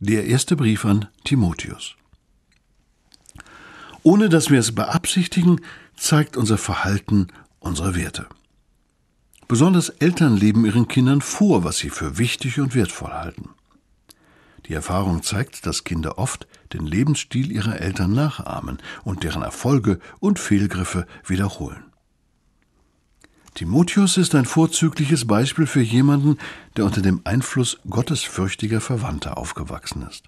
Der erste Brief an Timotheus. Ohne dass wir es beabsichtigen, zeigt unser Verhalten unsere Werte. Besonders Eltern leben ihren Kindern vor, was sie für wichtig und wertvoll halten. Die Erfahrung zeigt, dass Kinder oft den Lebensstil ihrer Eltern nachahmen und deren Erfolge und Fehlgriffe wiederholen. Timotheus ist ein vorzügliches Beispiel für jemanden, der unter dem Einfluss gottesfürchtiger Verwandter aufgewachsen ist.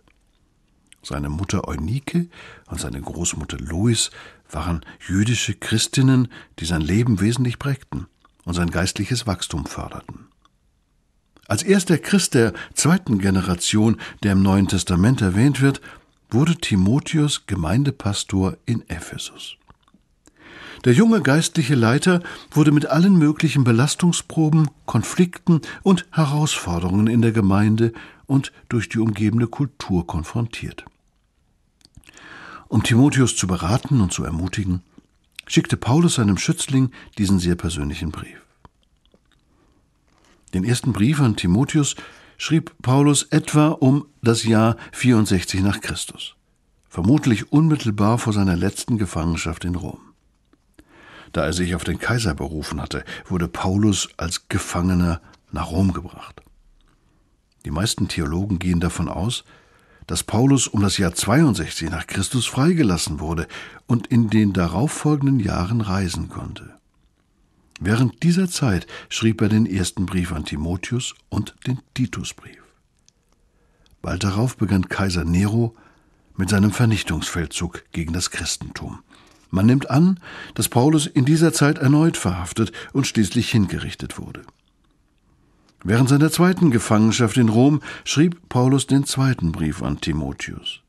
Seine Mutter Eunike und seine Großmutter Lois waren jüdische Christinnen, die sein Leben wesentlich prägten und sein geistliches Wachstum förderten. Als erster Christ der zweiten Generation, der im Neuen Testament erwähnt wird, wurde Timotheus Gemeindepastor in Ephesus. Der junge geistliche Leiter wurde mit allen möglichen Belastungsproben, Konflikten und Herausforderungen in der Gemeinde und durch die umgebende Kultur konfrontiert. Um Timotheus zu beraten und zu ermutigen, schickte Paulus seinem Schützling diesen sehr persönlichen Brief. Den ersten Brief an Timotheus schrieb Paulus etwa um das Jahr 64 nach Christus, vermutlich unmittelbar vor seiner letzten Gefangenschaft in Rom. Da er sich auf den Kaiser berufen hatte, wurde Paulus als Gefangener nach Rom gebracht. Die meisten Theologen gehen davon aus, dass Paulus um das Jahr 62 nach Christus freigelassen wurde und in den darauffolgenden Jahren reisen konnte. Während dieser Zeit schrieb er den ersten Brief an Timotheus und den Titusbrief. Bald darauf begann Kaiser Nero mit seinem Vernichtungsfeldzug gegen das Christentum. Man nimmt an, dass Paulus in dieser Zeit erneut verhaftet und schließlich hingerichtet wurde. Während seiner zweiten Gefangenschaft in Rom schrieb Paulus den zweiten Brief an Timotheus.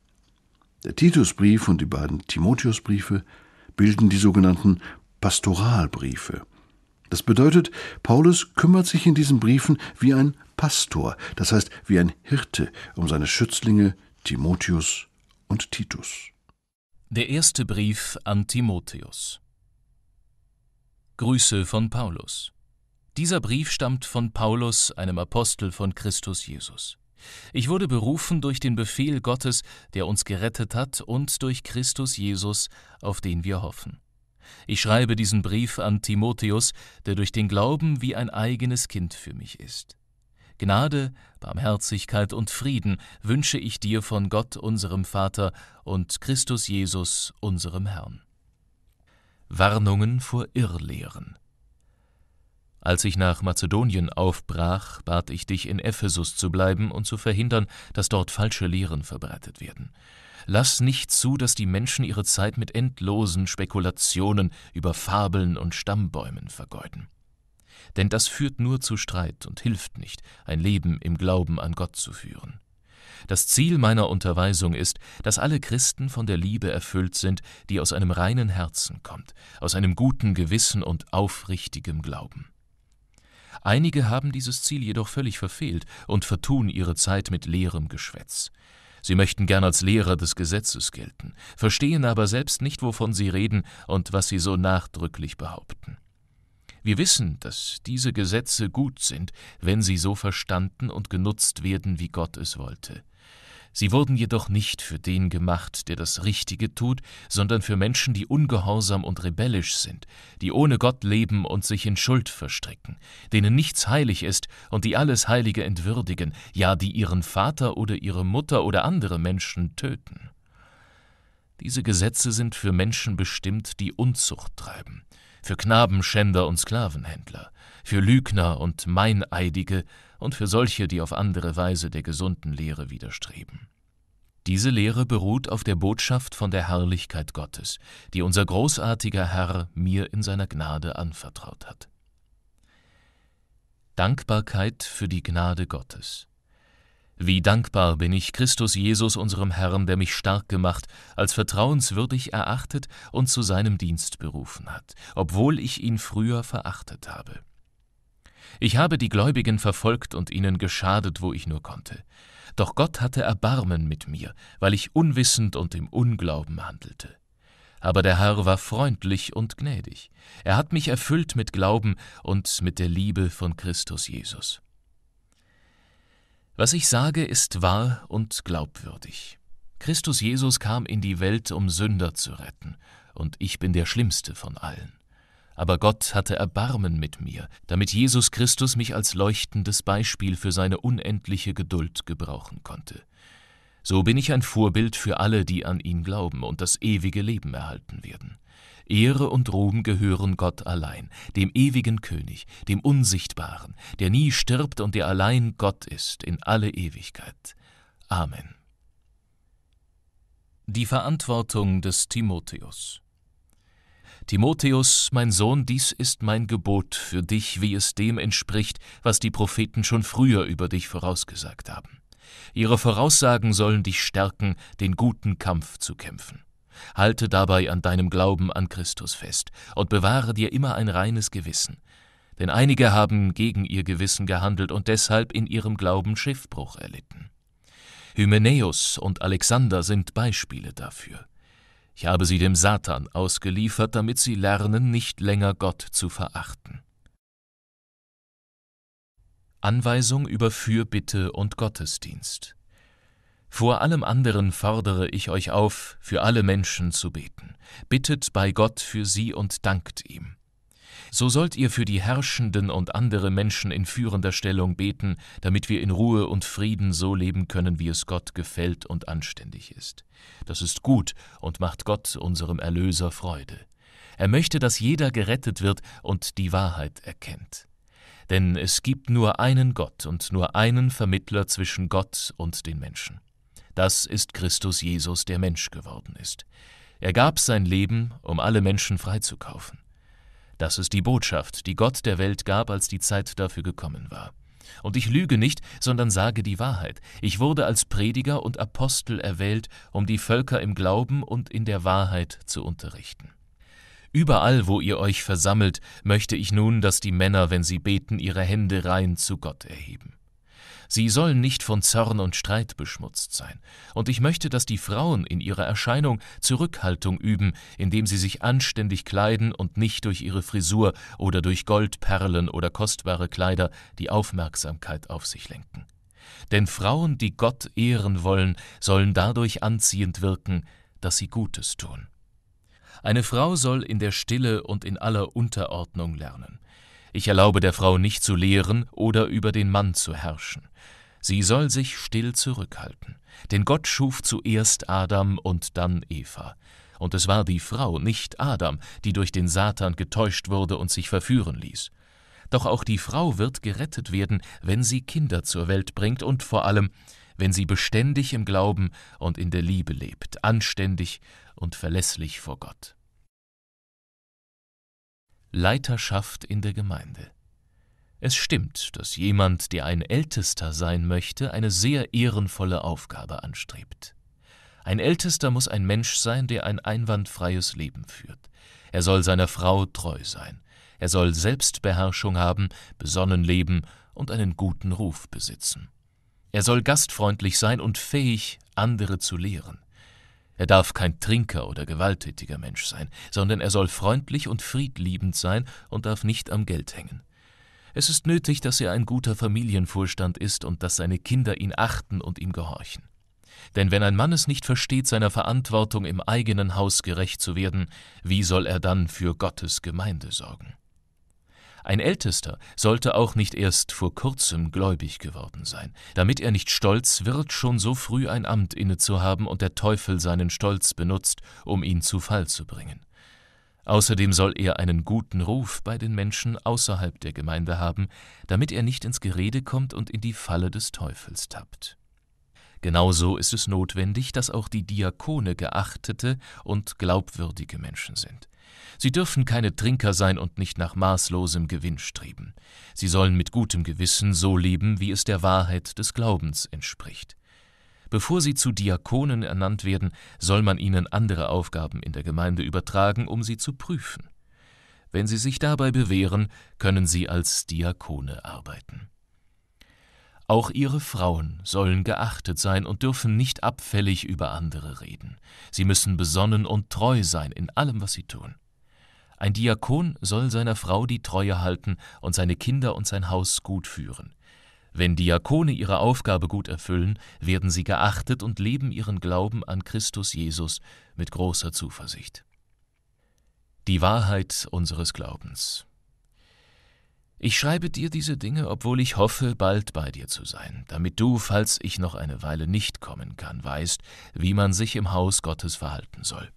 Der Titusbrief und die beiden Timotheusbriefe bilden die sogenannten Pastoralbriefe. Das bedeutet, Paulus kümmert sich in diesen Briefen wie ein Pastor, das heißt wie ein Hirte, um seine Schützlinge Timotheus und Titus. Der erste Brief an Timotheus. Grüße von Paulus. Dieser Brief stammt von Paulus, einem Apostel von Christus Jesus. Ich wurde berufen durch den Befehl Gottes, der uns gerettet hat, und durch Christus Jesus, auf den wir hoffen. Ich schreibe diesen Brief an Timotheus, der durch den Glauben wie ein eigenes Kind für mich ist. Gnade, Barmherzigkeit und Frieden wünsche ich dir von Gott, unserem Vater, und Christus Jesus, unserem Herrn. Warnungen vor Irrlehren. Als ich nach Mazedonien aufbrach, bat ich dich, in Ephesus zu bleiben und zu verhindern, dass dort falsche Lehren verbreitet werden. Lass nicht zu, dass die Menschen ihre Zeit mit endlosen Spekulationen über Fabeln und Stammbäumen vergeuden denn das führt nur zu Streit und hilft nicht, ein Leben im Glauben an Gott zu führen. Das Ziel meiner Unterweisung ist, dass alle Christen von der Liebe erfüllt sind, die aus einem reinen Herzen kommt, aus einem guten Gewissen und aufrichtigem Glauben. Einige haben dieses Ziel jedoch völlig verfehlt und vertun ihre Zeit mit leerem Geschwätz. Sie möchten gern als Lehrer des Gesetzes gelten, verstehen aber selbst nicht, wovon sie reden und was sie so nachdrücklich behaupten. Wir wissen, dass diese Gesetze gut sind, wenn sie so verstanden und genutzt werden, wie Gott es wollte. Sie wurden jedoch nicht für den gemacht, der das Richtige tut, sondern für Menschen, die ungehorsam und rebellisch sind, die ohne Gott leben und sich in Schuld verstricken, denen nichts heilig ist und die alles Heilige entwürdigen, ja die ihren Vater oder ihre Mutter oder andere Menschen töten. Diese Gesetze sind für Menschen bestimmt, die Unzucht treiben, für Knabenschänder und Sklavenhändler, für Lügner und Meineidige und für solche, die auf andere Weise der gesunden Lehre widerstreben. Diese Lehre beruht auf der Botschaft von der Herrlichkeit Gottes, die unser großartiger Herr mir in seiner Gnade anvertraut hat. Dankbarkeit für die Gnade Gottes. Wie dankbar bin ich Christus Jesus, unserem Herrn, der mich stark gemacht, als vertrauenswürdig erachtet und zu seinem Dienst berufen hat, obwohl ich ihn früher verachtet habe. Ich habe die Gläubigen verfolgt und ihnen geschadet, wo ich nur konnte. Doch Gott hatte Erbarmen mit mir, weil ich unwissend und im Unglauben handelte. Aber der Herr war freundlich und gnädig. Er hat mich erfüllt mit Glauben und mit der Liebe von Christus Jesus. Was ich sage, ist wahr und glaubwürdig. Christus Jesus kam in die Welt, um Sünder zu retten, und ich bin der schlimmste von allen. Aber Gott hatte Erbarmen mit mir, damit Jesus Christus mich als leuchtendes Beispiel für seine unendliche Geduld gebrauchen konnte. So bin ich ein Vorbild für alle, die an ihn glauben und das ewige Leben erhalten werden. Ehre und Ruhm gehören Gott allein, dem ewigen König, dem Unsichtbaren, der nie stirbt und der allein Gott ist in alle Ewigkeit. Amen. Die Verantwortung des Timotheus. Timotheus, mein Sohn, dies ist mein Gebot für dich, wie es dem entspricht, was die Propheten schon früher über dich vorausgesagt haben. Ihre Voraussagen sollen dich stärken, den guten Kampf zu kämpfen halte dabei an deinem Glauben an Christus fest und bewahre dir immer ein reines Gewissen. Denn einige haben gegen ihr Gewissen gehandelt und deshalb in ihrem Glauben Schiffbruch erlitten. Hymenäus und Alexander sind Beispiele dafür. Ich habe sie dem Satan ausgeliefert, damit sie lernen, nicht länger Gott zu verachten. Anweisung über Fürbitte und Gottesdienst vor allem anderen fordere ich euch auf, für alle Menschen zu beten. Bittet bei Gott für sie und dankt ihm. So sollt ihr für die Herrschenden und andere Menschen in führender Stellung beten, damit wir in Ruhe und Frieden so leben können, wie es Gott gefällt und anständig ist. Das ist gut und macht Gott, unserem Erlöser, Freude. Er möchte, dass jeder gerettet wird und die Wahrheit erkennt. Denn es gibt nur einen Gott und nur einen Vermittler zwischen Gott und den Menschen das ist Christus Jesus, der Mensch geworden ist. Er gab sein Leben, um alle Menschen freizukaufen. Das ist die Botschaft, die Gott der Welt gab, als die Zeit dafür gekommen war. Und ich lüge nicht, sondern sage die Wahrheit. Ich wurde als Prediger und Apostel erwählt, um die Völker im Glauben und in der Wahrheit zu unterrichten. Überall, wo ihr euch versammelt, möchte ich nun, dass die Männer, wenn sie beten, ihre Hände rein zu Gott erheben. Sie sollen nicht von Zorn und Streit beschmutzt sein. Und ich möchte, dass die Frauen in ihrer Erscheinung Zurückhaltung üben, indem sie sich anständig kleiden und nicht durch ihre Frisur oder durch Goldperlen oder kostbare Kleider die Aufmerksamkeit auf sich lenken. Denn Frauen, die Gott ehren wollen, sollen dadurch anziehend wirken, dass sie Gutes tun. Eine Frau soll in der Stille und in aller Unterordnung lernen. Ich erlaube der Frau nicht zu lehren oder über den Mann zu herrschen. Sie soll sich still zurückhalten, denn Gott schuf zuerst Adam und dann Eva. Und es war die Frau, nicht Adam, die durch den Satan getäuscht wurde und sich verführen ließ. Doch auch die Frau wird gerettet werden, wenn sie Kinder zur Welt bringt und vor allem, wenn sie beständig im Glauben und in der Liebe lebt, anständig und verlässlich vor Gott. Leiterschaft in der Gemeinde. Es stimmt, dass jemand, der ein Ältester sein möchte, eine sehr ehrenvolle Aufgabe anstrebt. Ein Ältester muss ein Mensch sein, der ein einwandfreies Leben führt. Er soll seiner Frau treu sein. Er soll Selbstbeherrschung haben, besonnen leben und einen guten Ruf besitzen. Er soll gastfreundlich sein und fähig, andere zu lehren. Er darf kein Trinker oder gewalttätiger Mensch sein, sondern er soll freundlich und friedliebend sein und darf nicht am Geld hängen. Es ist nötig, dass er ein guter Familienvorstand ist und dass seine Kinder ihn achten und ihm gehorchen. Denn wenn ein Mann es nicht versteht, seiner Verantwortung im eigenen Haus gerecht zu werden, wie soll er dann für Gottes Gemeinde sorgen? Ein Ältester sollte auch nicht erst vor kurzem gläubig geworden sein, damit er nicht stolz wird, schon so früh ein Amt inne zu haben und der Teufel seinen Stolz benutzt, um ihn zu Fall zu bringen. Außerdem soll er einen guten Ruf bei den Menschen außerhalb der Gemeinde haben, damit er nicht ins Gerede kommt und in die Falle des Teufels tappt. Genauso ist es notwendig, dass auch die Diakone geachtete und glaubwürdige Menschen sind. Sie dürfen keine Trinker sein und nicht nach maßlosem Gewinn streben. Sie sollen mit gutem Gewissen so leben, wie es der Wahrheit des Glaubens entspricht. Bevor sie zu Diakonen ernannt werden, soll man ihnen andere Aufgaben in der Gemeinde übertragen, um sie zu prüfen. Wenn sie sich dabei bewähren, können sie als Diakone arbeiten. Auch ihre Frauen sollen geachtet sein und dürfen nicht abfällig über andere reden. Sie müssen besonnen und treu sein in allem, was sie tun. Ein Diakon soll seiner Frau die Treue halten und seine Kinder und sein Haus gut führen. Wenn Diakone ihre Aufgabe gut erfüllen, werden sie geachtet und leben ihren Glauben an Christus Jesus mit großer Zuversicht. Die Wahrheit unseres Glaubens. Ich schreibe dir diese Dinge, obwohl ich hoffe, bald bei dir zu sein, damit du, falls ich noch eine Weile nicht kommen kann, weißt, wie man sich im Haus Gottes verhalten soll.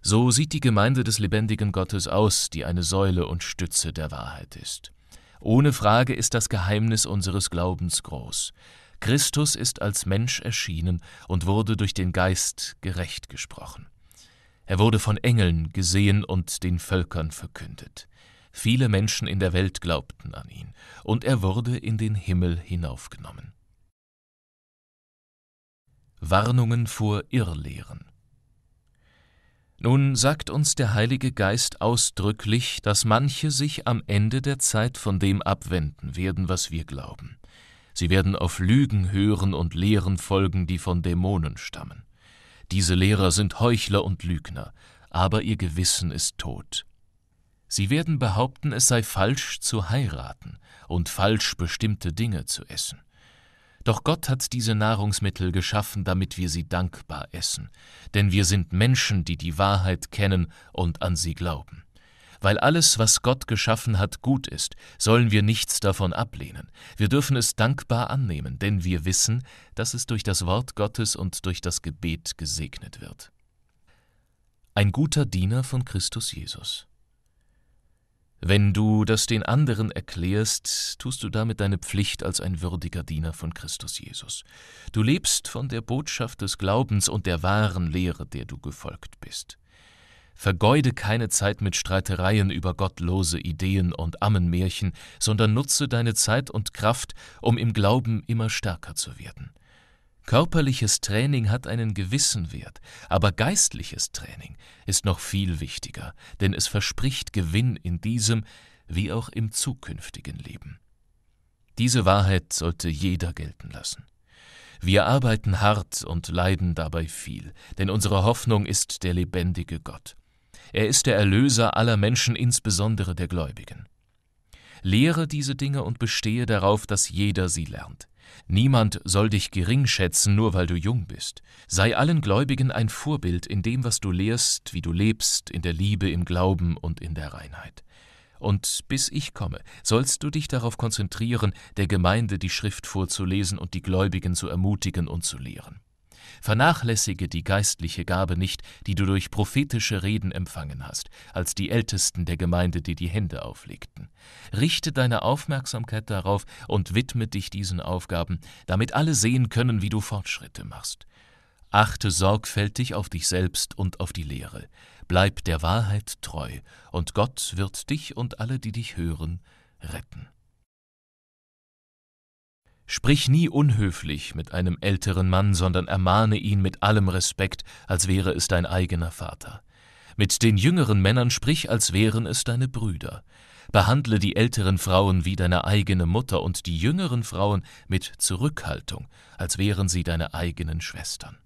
So sieht die Gemeinde des lebendigen Gottes aus, die eine Säule und Stütze der Wahrheit ist. Ohne Frage ist das Geheimnis unseres Glaubens groß. Christus ist als Mensch erschienen und wurde durch den Geist gerecht gesprochen. Er wurde von Engeln gesehen und den Völkern verkündet. Viele Menschen in der Welt glaubten an ihn, und er wurde in den Himmel hinaufgenommen. Warnungen vor Irrlehren Nun sagt uns der Heilige Geist ausdrücklich, dass manche sich am Ende der Zeit von dem abwenden werden, was wir glauben. Sie werden auf Lügen hören und Lehren folgen, die von Dämonen stammen. Diese Lehrer sind Heuchler und Lügner, aber ihr Gewissen ist tot, Sie werden behaupten, es sei falsch zu heiraten und falsch bestimmte Dinge zu essen. Doch Gott hat diese Nahrungsmittel geschaffen, damit wir sie dankbar essen, denn wir sind Menschen, die die Wahrheit kennen und an sie glauben. Weil alles, was Gott geschaffen hat, gut ist, sollen wir nichts davon ablehnen. Wir dürfen es dankbar annehmen, denn wir wissen, dass es durch das Wort Gottes und durch das Gebet gesegnet wird. Ein guter Diener von Christus Jesus. Wenn du das den anderen erklärst, tust du damit deine Pflicht als ein würdiger Diener von Christus Jesus. Du lebst von der Botschaft des Glaubens und der wahren Lehre, der du gefolgt bist. Vergeude keine Zeit mit Streitereien über gottlose Ideen und Ammenmärchen, sondern nutze deine Zeit und Kraft, um im Glauben immer stärker zu werden. Körperliches Training hat einen gewissen Wert, aber geistliches Training ist noch viel wichtiger, denn es verspricht Gewinn in diesem wie auch im zukünftigen Leben. Diese Wahrheit sollte jeder gelten lassen. Wir arbeiten hart und leiden dabei viel, denn unsere Hoffnung ist der lebendige Gott. Er ist der Erlöser aller Menschen, insbesondere der Gläubigen. Lehre diese Dinge und bestehe darauf, dass jeder sie lernt. Niemand soll dich gering schätzen, nur weil du jung bist. Sei allen Gläubigen ein Vorbild in dem, was du lehrst, wie du lebst, in der Liebe, im Glauben und in der Reinheit. Und bis ich komme, sollst du dich darauf konzentrieren, der Gemeinde die Schrift vorzulesen und die Gläubigen zu ermutigen und zu lehren. Vernachlässige die geistliche Gabe nicht, die du durch prophetische Reden empfangen hast, als die Ältesten der Gemeinde dir die Hände auflegten. Richte deine Aufmerksamkeit darauf und widme dich diesen Aufgaben, damit alle sehen können, wie du Fortschritte machst. Achte sorgfältig auf dich selbst und auf die Lehre. Bleib der Wahrheit treu, und Gott wird dich und alle, die dich hören, retten. Sprich nie unhöflich mit einem älteren Mann, sondern ermahne ihn mit allem Respekt, als wäre es dein eigener Vater. Mit den jüngeren Männern sprich, als wären es deine Brüder. Behandle die älteren Frauen wie deine eigene Mutter und die jüngeren Frauen mit Zurückhaltung, als wären sie deine eigenen Schwestern.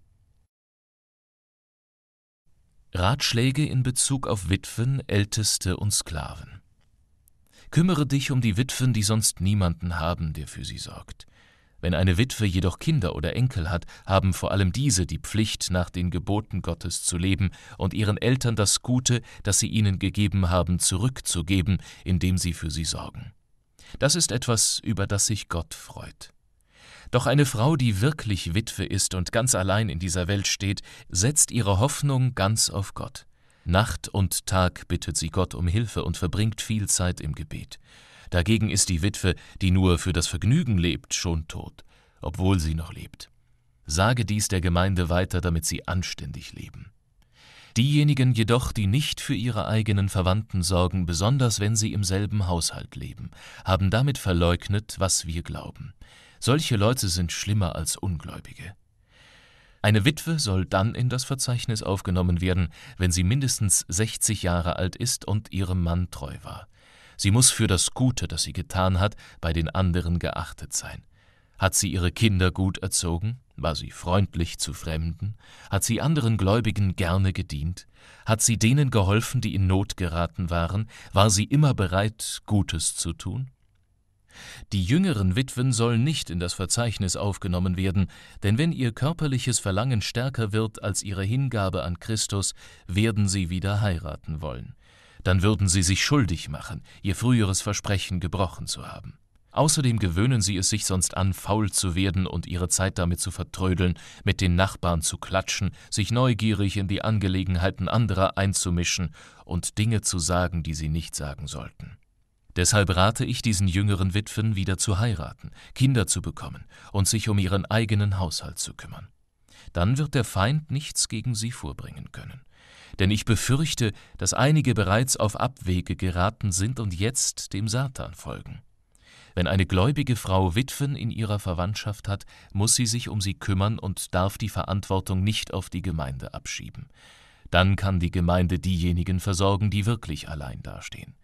Ratschläge in Bezug auf Witwen, Älteste und Sklaven. Kümmere dich um die Witwen, die sonst niemanden haben, der für sie sorgt. Wenn eine Witwe jedoch Kinder oder Enkel hat, haben vor allem diese die Pflicht, nach den Geboten Gottes zu leben und ihren Eltern das Gute, das sie ihnen gegeben haben, zurückzugeben, indem sie für sie sorgen. Das ist etwas, über das sich Gott freut. Doch eine Frau, die wirklich Witwe ist und ganz allein in dieser Welt steht, setzt ihre Hoffnung ganz auf Gott. Nacht und Tag bittet sie Gott um Hilfe und verbringt viel Zeit im Gebet. Dagegen ist die Witwe, die nur für das Vergnügen lebt, schon tot, obwohl sie noch lebt. Sage dies der Gemeinde weiter, damit sie anständig leben. Diejenigen jedoch, die nicht für ihre eigenen Verwandten sorgen, besonders wenn sie im selben Haushalt leben, haben damit verleugnet, was wir glauben. Solche Leute sind schlimmer als Ungläubige. Eine Witwe soll dann in das Verzeichnis aufgenommen werden, wenn sie mindestens 60 Jahre alt ist und ihrem Mann treu war. Sie muss für das Gute, das sie getan hat, bei den anderen geachtet sein. Hat sie ihre Kinder gut erzogen? War sie freundlich zu Fremden? Hat sie anderen Gläubigen gerne gedient? Hat sie denen geholfen, die in Not geraten waren? War sie immer bereit, Gutes zu tun? Die jüngeren Witwen sollen nicht in das Verzeichnis aufgenommen werden, denn wenn ihr körperliches Verlangen stärker wird als ihre Hingabe an Christus, werden sie wieder heiraten wollen dann würden sie sich schuldig machen, ihr früheres Versprechen gebrochen zu haben. Außerdem gewöhnen sie es sich sonst an, faul zu werden und ihre Zeit damit zu vertrödeln, mit den Nachbarn zu klatschen, sich neugierig in die Angelegenheiten anderer einzumischen und Dinge zu sagen, die sie nicht sagen sollten. Deshalb rate ich diesen jüngeren Witwen wieder zu heiraten, Kinder zu bekommen und sich um ihren eigenen Haushalt zu kümmern. Dann wird der Feind nichts gegen sie vorbringen können denn ich befürchte, dass einige bereits auf Abwege geraten sind und jetzt dem Satan folgen. Wenn eine gläubige Frau Witwen in ihrer Verwandtschaft hat, muss sie sich um sie kümmern und darf die Verantwortung nicht auf die Gemeinde abschieben. Dann kann die Gemeinde diejenigen versorgen, die wirklich allein dastehen.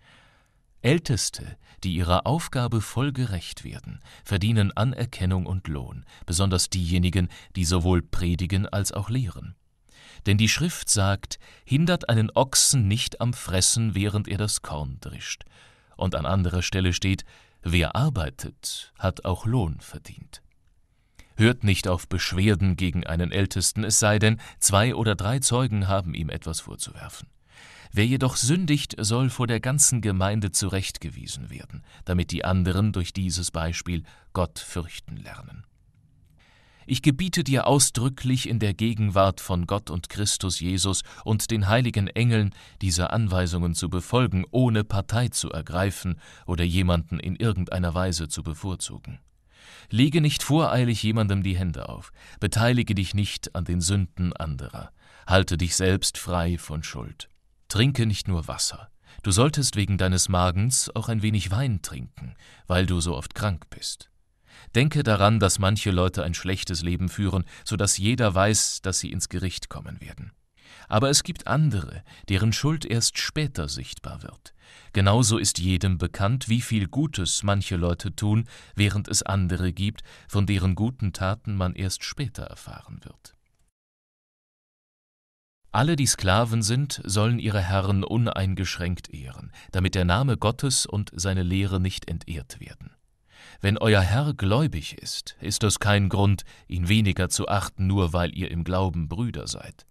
Älteste, die ihrer Aufgabe voll gerecht werden, verdienen Anerkennung und Lohn, besonders diejenigen, die sowohl predigen als auch lehren. Denn die Schrift sagt, hindert einen Ochsen nicht am Fressen, während er das Korn drischt. Und an anderer Stelle steht, wer arbeitet, hat auch Lohn verdient. Hört nicht auf Beschwerden gegen einen Ältesten, es sei denn, zwei oder drei Zeugen haben ihm etwas vorzuwerfen. Wer jedoch sündigt, soll vor der ganzen Gemeinde zurechtgewiesen werden, damit die anderen durch dieses Beispiel Gott fürchten lernen. Ich gebiete dir ausdrücklich in der Gegenwart von Gott und Christus Jesus und den heiligen Engeln, diese Anweisungen zu befolgen, ohne Partei zu ergreifen oder jemanden in irgendeiner Weise zu bevorzugen. Lege nicht voreilig jemandem die Hände auf, beteilige dich nicht an den Sünden anderer, halte dich selbst frei von Schuld. Trinke nicht nur Wasser, du solltest wegen deines Magens auch ein wenig Wein trinken, weil du so oft krank bist. Denke daran, dass manche Leute ein schlechtes Leben führen, so dass jeder weiß, dass sie ins Gericht kommen werden. Aber es gibt andere, deren Schuld erst später sichtbar wird. Genauso ist jedem bekannt, wie viel Gutes manche Leute tun, während es andere gibt, von deren guten Taten man erst später erfahren wird. Alle, die Sklaven sind, sollen ihre Herren uneingeschränkt ehren, damit der Name Gottes und seine Lehre nicht entehrt werden. Wenn euer Herr gläubig ist, ist das kein Grund, ihn weniger zu achten, nur weil ihr im Glauben Brüder seid.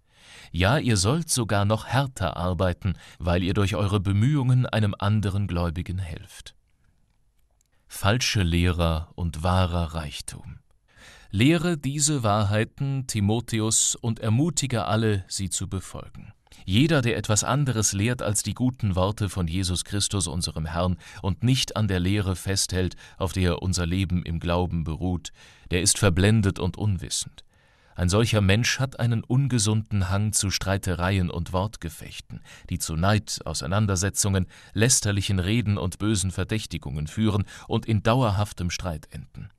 Ja, ihr sollt sogar noch härter arbeiten, weil ihr durch eure Bemühungen einem anderen Gläubigen helft. Falsche Lehrer und wahrer Reichtum. Lehre diese Wahrheiten, Timotheus, und ermutige alle, sie zu befolgen. Jeder, der etwas anderes lehrt als die guten Worte von Jesus Christus, unserem Herrn, und nicht an der Lehre festhält, auf der unser Leben im Glauben beruht, der ist verblendet und unwissend. Ein solcher Mensch hat einen ungesunden Hang zu Streitereien und Wortgefechten, die zu Neid, Auseinandersetzungen, lästerlichen Reden und bösen Verdächtigungen führen und in dauerhaftem Streit enden.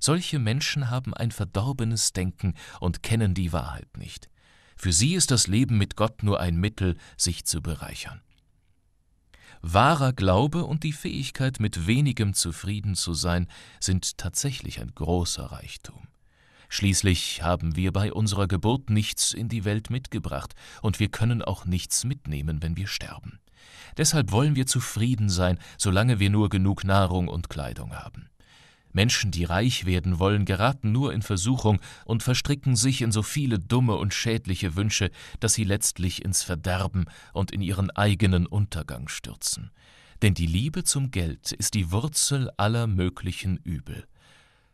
Solche Menschen haben ein verdorbenes Denken und kennen die Wahrheit nicht. Für sie ist das Leben mit Gott nur ein Mittel, sich zu bereichern. Wahrer Glaube und die Fähigkeit, mit wenigem zufrieden zu sein, sind tatsächlich ein großer Reichtum. Schließlich haben wir bei unserer Geburt nichts in die Welt mitgebracht, und wir können auch nichts mitnehmen, wenn wir sterben. Deshalb wollen wir zufrieden sein, solange wir nur genug Nahrung und Kleidung haben. Menschen, die reich werden wollen, geraten nur in Versuchung und verstricken sich in so viele dumme und schädliche Wünsche, dass sie letztlich ins Verderben und in ihren eigenen Untergang stürzen. Denn die Liebe zum Geld ist die Wurzel aller möglichen Übel.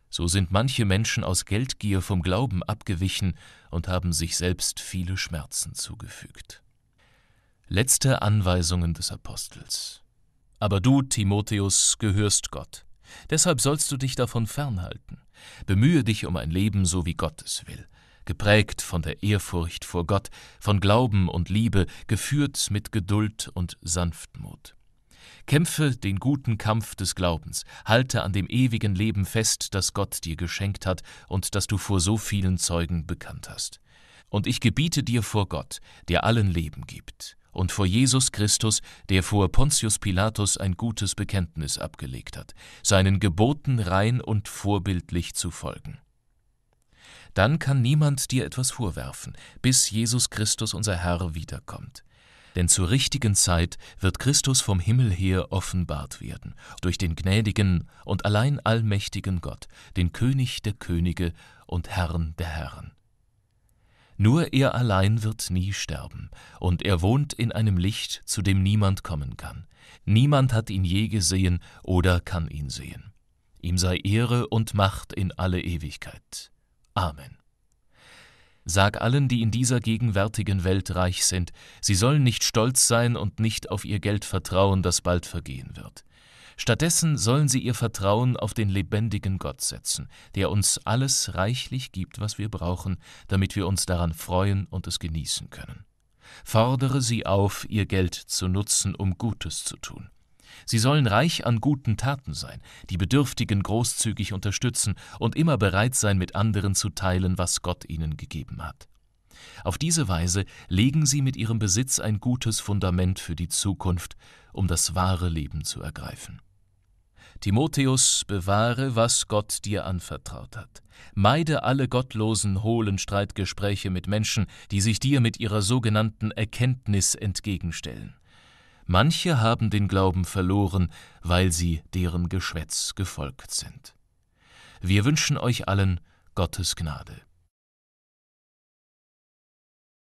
So sind manche Menschen aus Geldgier vom Glauben abgewichen und haben sich selbst viele Schmerzen zugefügt. Letzte Anweisungen des Apostels. Aber du, Timotheus, gehörst Gott Deshalb sollst du dich davon fernhalten. Bemühe dich um ein Leben so wie Gott es will, geprägt von der Ehrfurcht vor Gott, von Glauben und Liebe, geführt mit Geduld und Sanftmut. Kämpfe den guten Kampf des Glaubens, halte an dem ewigen Leben fest, das Gott dir geschenkt hat und das du vor so vielen Zeugen bekannt hast. Und ich gebiete dir vor Gott, der allen Leben gibt und vor Jesus Christus, der vor Pontius Pilatus ein gutes Bekenntnis abgelegt hat, seinen Geboten rein und vorbildlich zu folgen. Dann kann niemand dir etwas vorwerfen, bis Jesus Christus unser Herr wiederkommt. Denn zur richtigen Zeit wird Christus vom Himmel her offenbart werden, durch den gnädigen und allein allmächtigen Gott, den König der Könige und Herrn der Herren. Nur er allein wird nie sterben, und er wohnt in einem Licht, zu dem niemand kommen kann. Niemand hat ihn je gesehen oder kann ihn sehen. Ihm sei Ehre und Macht in alle Ewigkeit. Amen. Sag allen, die in dieser gegenwärtigen Welt reich sind, sie sollen nicht stolz sein und nicht auf ihr Geld vertrauen, das bald vergehen wird. Stattdessen sollen sie ihr Vertrauen auf den lebendigen Gott setzen, der uns alles reichlich gibt, was wir brauchen, damit wir uns daran freuen und es genießen können. Fordere sie auf, ihr Geld zu nutzen, um Gutes zu tun. Sie sollen reich an guten Taten sein, die Bedürftigen großzügig unterstützen und immer bereit sein, mit anderen zu teilen, was Gott ihnen gegeben hat. Auf diese Weise legen sie mit ihrem Besitz ein gutes Fundament für die Zukunft, um das wahre Leben zu ergreifen. Timotheus, bewahre, was Gott dir anvertraut hat. Meide alle gottlosen, hohlen Streitgespräche mit Menschen, die sich dir mit ihrer sogenannten Erkenntnis entgegenstellen. Manche haben den Glauben verloren, weil sie deren Geschwätz gefolgt sind. Wir wünschen euch allen Gottes Gnade.